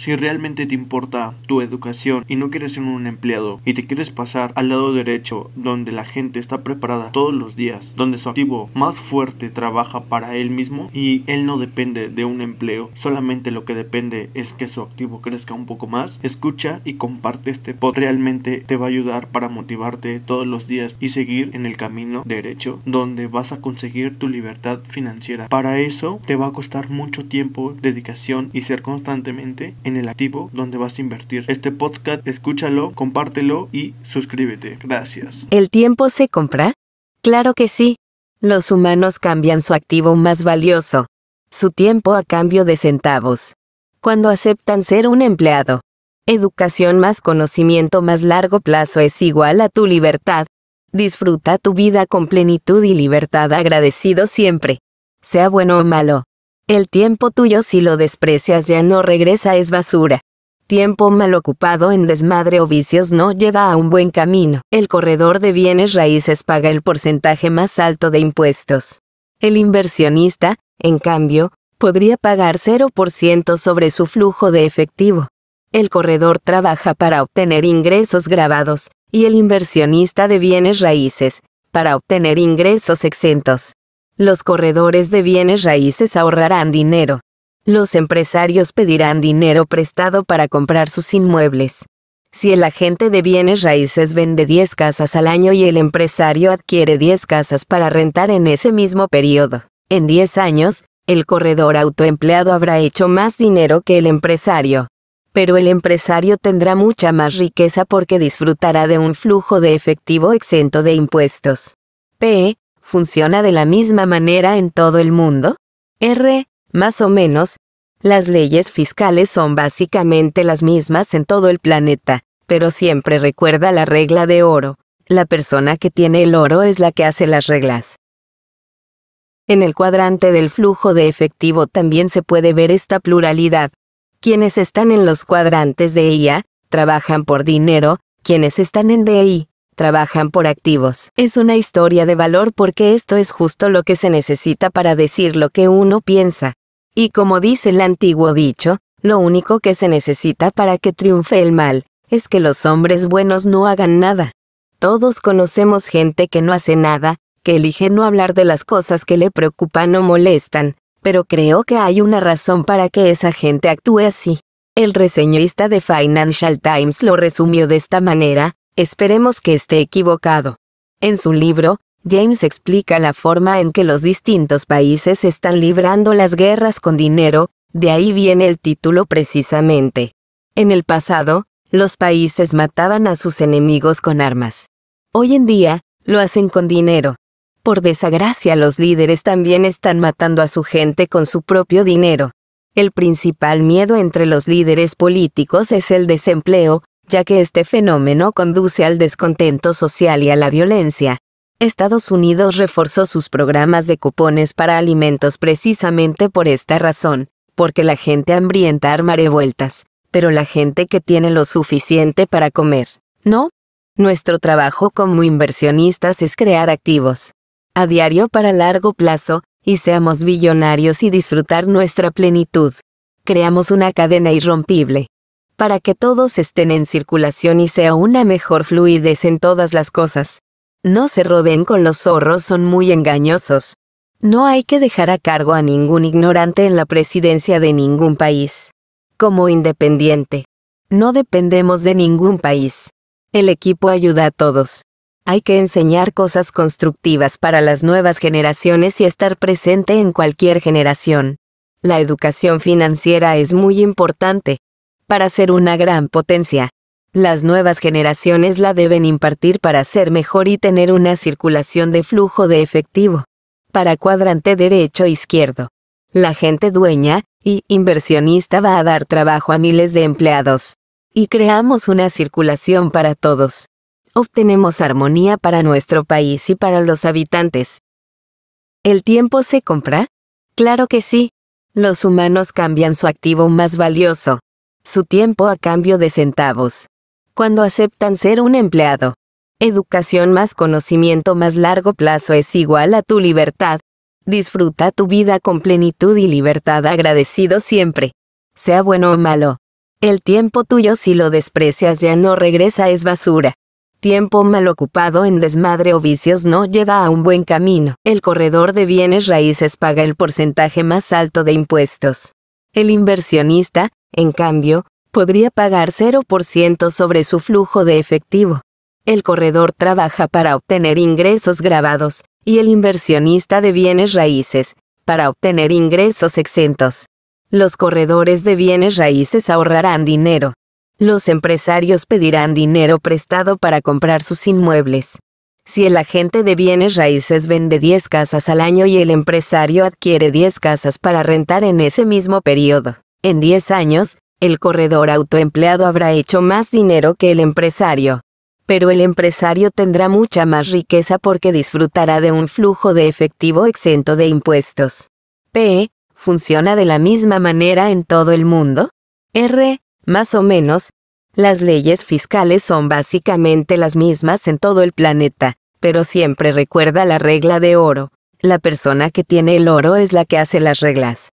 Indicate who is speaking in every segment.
Speaker 1: Si realmente te importa tu educación y no quieres ser un empleado y te quieres pasar al lado derecho donde la gente está preparada todos los días, donde su activo más fuerte trabaja para él mismo y él no depende de un empleo, solamente lo que depende es que su activo crezca un poco más, escucha y comparte este pod. Realmente te va a ayudar para motivarte todos los días y seguir en el camino derecho donde vas a conseguir tu libertad financiera. Para eso te va a costar mucho tiempo, dedicación y ser constantemente el activo donde vas a invertir. Este podcast, escúchalo, compártelo y suscríbete. Gracias. ¿El tiempo se compra? Claro que sí. Los humanos cambian su activo más valioso, su tiempo a cambio de centavos. Cuando aceptan ser un empleado, educación más conocimiento más largo plazo es igual a tu libertad. Disfruta tu vida con plenitud y libertad agradecido siempre. Sea bueno o malo. El tiempo tuyo si lo desprecias ya no regresa es basura. Tiempo mal ocupado en desmadre o vicios no lleva a un buen camino. El corredor de bienes raíces paga el porcentaje más alto de impuestos. El inversionista, en cambio, podría pagar 0% sobre su flujo de efectivo. El corredor trabaja para obtener ingresos grabados y el inversionista de bienes raíces, para obtener ingresos exentos. Los corredores de bienes raíces ahorrarán dinero. Los empresarios pedirán dinero prestado para comprar sus inmuebles. Si el agente de bienes raíces vende 10 casas al año y el empresario adquiere 10 casas para rentar en ese mismo periodo, en 10 años, el corredor autoempleado habrá hecho más dinero que el empresario. Pero el empresario tendrá mucha más riqueza porque disfrutará de un flujo de efectivo exento de impuestos. P funciona de la misma manera en todo el mundo? R. Más o menos, las leyes fiscales son básicamente las mismas en todo el planeta, pero siempre recuerda la regla de oro. La persona que tiene el oro es la que hace las reglas. En el cuadrante del flujo de efectivo también se puede ver esta pluralidad. Quienes están en los cuadrantes de IA trabajan por dinero, quienes están en DI trabajan por activos. Es una historia de valor porque esto es justo lo que se necesita para decir lo que uno piensa. Y como dice el antiguo dicho, lo único que se necesita para que triunfe el mal es que los hombres buenos no hagan nada. Todos conocemos gente que no hace nada, que elige no hablar de las cosas que le preocupan o molestan, pero creo que hay una razón para que esa gente actúe así. El reseñista de Financial Times lo resumió de esta manera, Esperemos que esté equivocado. En su libro, James explica la forma en que los distintos países están librando las guerras con dinero, de ahí viene el título precisamente. En el pasado, los países mataban a sus enemigos con armas. Hoy en día, lo hacen con dinero. Por desgracia, los líderes también están matando a su gente con su propio dinero. El principal miedo entre los líderes políticos es el desempleo, ya que este fenómeno conduce al descontento social y a la violencia. Estados Unidos reforzó sus programas de cupones para alimentos precisamente por esta razón, porque la gente hambrienta arma vueltas, pero la gente que tiene lo suficiente para comer, ¿no? Nuestro trabajo como inversionistas es crear activos. A diario para largo plazo, y seamos billonarios y disfrutar nuestra plenitud. Creamos una cadena irrompible, para que todos estén en circulación y sea una mejor fluidez en todas las cosas. No se rodeen con los zorros, son muy engañosos. No hay que dejar a cargo a ningún ignorante en la presidencia de ningún país. Como independiente, no dependemos de ningún país. El equipo ayuda a todos. Hay que enseñar cosas constructivas para las nuevas generaciones y estar presente en cualquier generación. La educación financiera es muy importante para ser una gran potencia. Las nuevas generaciones la deben impartir para ser mejor y tener una circulación de flujo de efectivo. Para cuadrante derecho e izquierdo. La gente dueña y inversionista va a dar trabajo a miles de empleados. Y creamos una circulación para todos. Obtenemos armonía para nuestro país y para los habitantes. ¿El tiempo se compra? Claro que sí. Los humanos cambian su activo más valioso, su tiempo a cambio de centavos. Cuando aceptan ser un empleado, educación más conocimiento más largo plazo es igual a tu libertad. Disfruta tu vida con plenitud y libertad agradecido siempre. Sea bueno o malo. El tiempo tuyo si lo desprecias ya no regresa es basura. Tiempo mal ocupado en desmadre o vicios no lleva a un buen camino. El corredor de bienes raíces paga el porcentaje más alto de impuestos. El inversionista, en cambio, podría pagar 0% sobre su flujo de efectivo. El corredor trabaja para obtener ingresos grabados y el inversionista de bienes raíces para obtener ingresos exentos. Los corredores de bienes raíces ahorrarán dinero. Los empresarios pedirán dinero prestado para comprar sus inmuebles. Si el agente de bienes raíces vende 10 casas al año y el empresario adquiere 10 casas para rentar en ese mismo periodo, en 10 años, el corredor autoempleado habrá hecho más dinero que el empresario. Pero el empresario tendrá mucha más riqueza porque disfrutará de un flujo de efectivo exento de impuestos. P. Funciona de la misma manera en todo el mundo. R. Más o menos. Las leyes fiscales son básicamente las mismas en todo el planeta, pero siempre recuerda la regla de oro. La persona que tiene el oro es la que hace las reglas.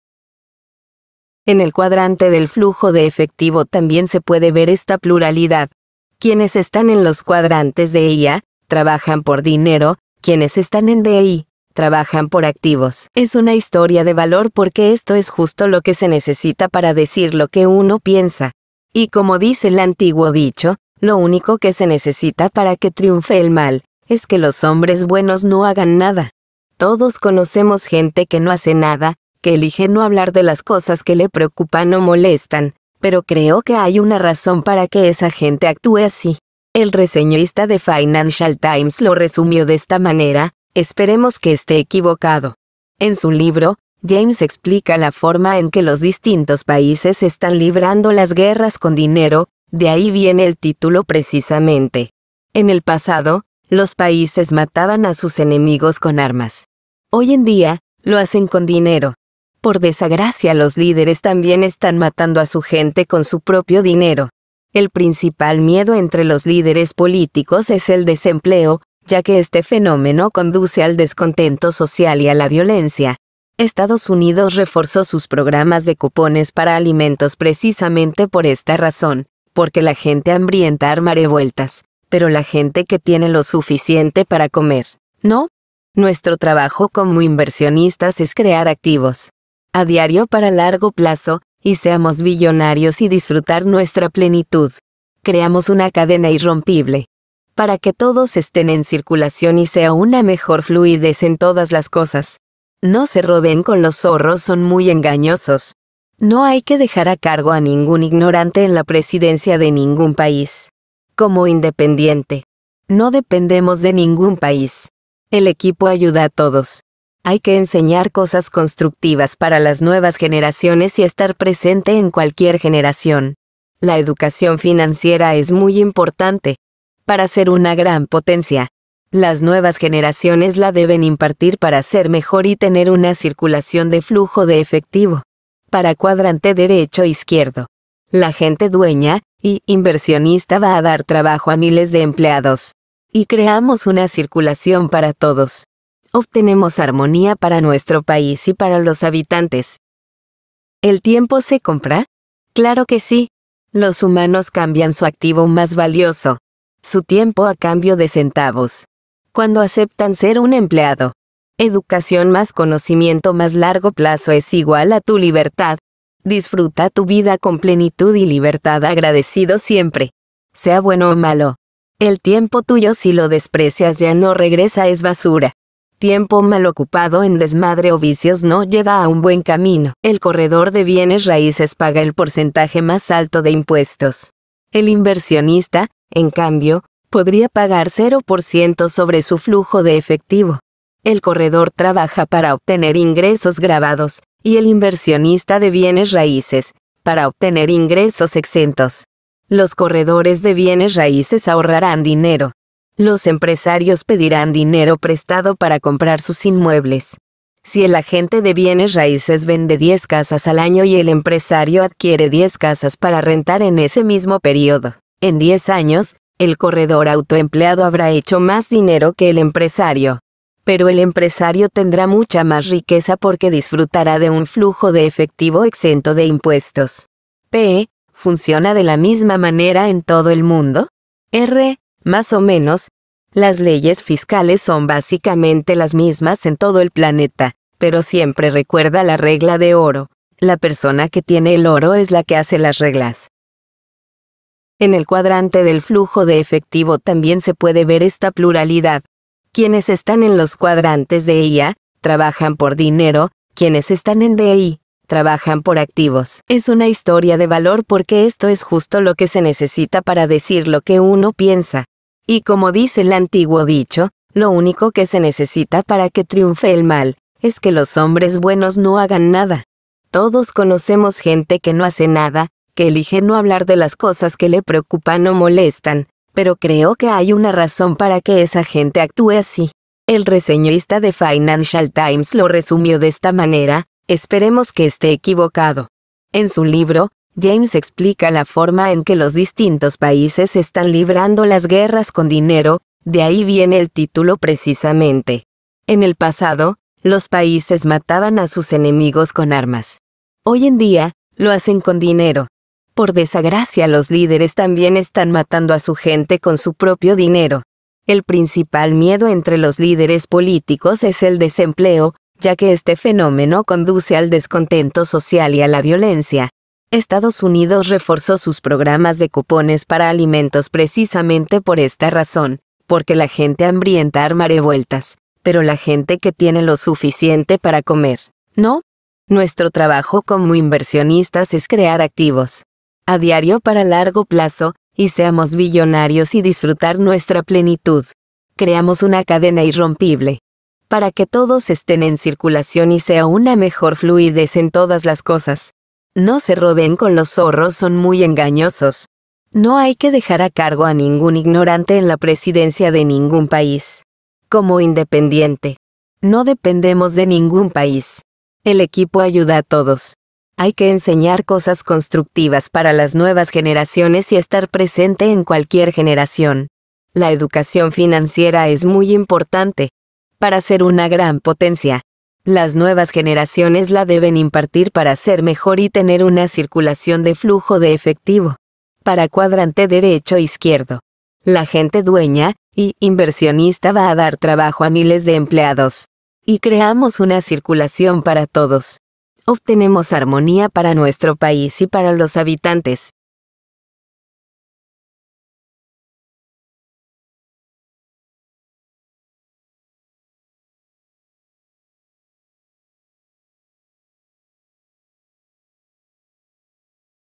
Speaker 1: En el cuadrante del flujo de efectivo también se puede ver esta pluralidad. Quienes están en los cuadrantes de IA trabajan por dinero, quienes están en DI trabajan por activos. Es una historia de valor porque esto es justo lo que se necesita para decir lo que uno piensa. Y como dice el antiguo dicho, lo único que se necesita para que triunfe el mal es que los hombres buenos no hagan nada. Todos conocemos gente que no hace nada, que elige no hablar de las cosas que le preocupan o molestan, pero creo que hay una razón para que esa gente actúe así. El reseñista de Financial Times lo resumió de esta manera, esperemos que esté equivocado. En su libro, James explica la forma en que los distintos países están librando las guerras con dinero, de ahí viene el título precisamente. En el pasado, los países mataban a sus enemigos con armas. Hoy en día, lo hacen con dinero. Por desgracia, los líderes también están matando a su gente con su propio dinero. El principal miedo entre los líderes políticos es el desempleo, ya que este fenómeno conduce al descontento social y a la violencia. Estados Unidos reforzó sus programas de cupones para alimentos precisamente por esta razón, porque la gente hambrienta armaré vueltas, pero la gente que tiene lo suficiente para comer, ¿no? Nuestro trabajo como inversionistas es crear activos a diario para largo plazo y seamos billonarios y disfrutar nuestra plenitud. Creamos una cadena irrompible. Para que todos estén en circulación y sea una mejor fluidez en todas las cosas. No se rodeen con los zorros, son muy engañosos. No hay que dejar a cargo a ningún ignorante en la presidencia de ningún país. Como independiente. No dependemos de ningún país. El equipo ayuda a todos. Hay que enseñar cosas constructivas para las nuevas generaciones y estar presente en cualquier generación. La educación financiera es muy importante. Para ser una gran potencia, las nuevas generaciones la deben impartir para ser mejor y tener una circulación de flujo de efectivo. Para cuadrante derecho e izquierdo. La gente dueña y inversionista va a dar trabajo a miles de empleados. Y creamos una circulación para todos obtenemos armonía para nuestro país y para los habitantes. ¿El tiempo se compra? Claro que sí. Los humanos cambian su activo más valioso, su tiempo a cambio de centavos. Cuando aceptan ser un empleado, educación más conocimiento más largo plazo es igual a tu libertad. Disfruta tu vida con plenitud y libertad agradecido siempre. Sea bueno o malo. El tiempo tuyo si lo desprecias ya no regresa es basura tiempo mal ocupado en desmadre o vicios no lleva a un buen camino. El corredor de bienes raíces paga el porcentaje más alto de impuestos. El inversionista, en cambio, podría pagar 0% sobre su flujo de efectivo. El corredor trabaja para obtener ingresos grabados y el inversionista de bienes raíces para obtener ingresos exentos. Los corredores de bienes raíces ahorrarán dinero, los empresarios pedirán dinero prestado para comprar sus inmuebles. Si el agente de bienes raíces vende 10 casas al año y el empresario adquiere 10 casas para rentar en ese mismo periodo, en 10 años, el corredor autoempleado habrá hecho más dinero que el empresario. Pero el empresario tendrá mucha más riqueza porque disfrutará de un flujo de efectivo exento de impuestos. P. Funciona de la misma manera en todo el mundo. R más o menos, las leyes fiscales son básicamente las mismas en todo el planeta, pero siempre recuerda la regla de oro. La persona que tiene el oro es la que hace las reglas. En el cuadrante del flujo de efectivo también se puede ver esta pluralidad. Quienes están en los cuadrantes de IA trabajan por dinero, quienes están en DI trabajan por activos. Es una historia de valor porque esto es justo lo que se necesita para decir lo que uno piensa. Y como dice el antiguo dicho, lo único que se necesita para que triunfe el mal es que los hombres buenos no hagan nada. Todos conocemos gente que no hace nada, que elige no hablar de las cosas que le preocupan o molestan, pero creo que hay una razón para que esa gente actúe así. El reseñista de Financial Times lo resumió de esta manera, esperemos que esté equivocado. En su libro, James explica la forma en que los distintos países están librando las guerras con dinero, de ahí viene el título precisamente. En el pasado, los países mataban a sus enemigos con armas. Hoy en día, lo hacen con dinero. Por desgracia, los líderes también están matando a su gente con su propio dinero. El principal miedo entre los líderes políticos es el desempleo, ya que este fenómeno conduce al descontento social y a la violencia. Estados Unidos reforzó sus programas de cupones para alimentos precisamente por esta razón, porque la gente hambrienta armaré vueltas, pero la gente que tiene lo suficiente para comer, ¿no? Nuestro trabajo como inversionistas es crear activos. A diario para largo plazo, y seamos billonarios y disfrutar nuestra plenitud. Creamos una cadena irrompible. Para que todos estén en circulación y sea una mejor fluidez en todas las cosas. No se roden con los zorros, son muy engañosos. No hay que dejar a cargo a ningún ignorante en la presidencia de ningún país. Como independiente, no dependemos de ningún país. El equipo ayuda a todos. Hay que enseñar cosas constructivas para las nuevas generaciones y estar presente en cualquier generación. La educación financiera es muy importante para ser una gran potencia. Las nuevas generaciones la deben impartir para ser mejor y tener una circulación de flujo de efectivo. Para cuadrante derecho-izquierdo. E la gente dueña y inversionista va a dar trabajo a miles de empleados. Y creamos una circulación para todos. Obtenemos armonía para nuestro país y para los habitantes.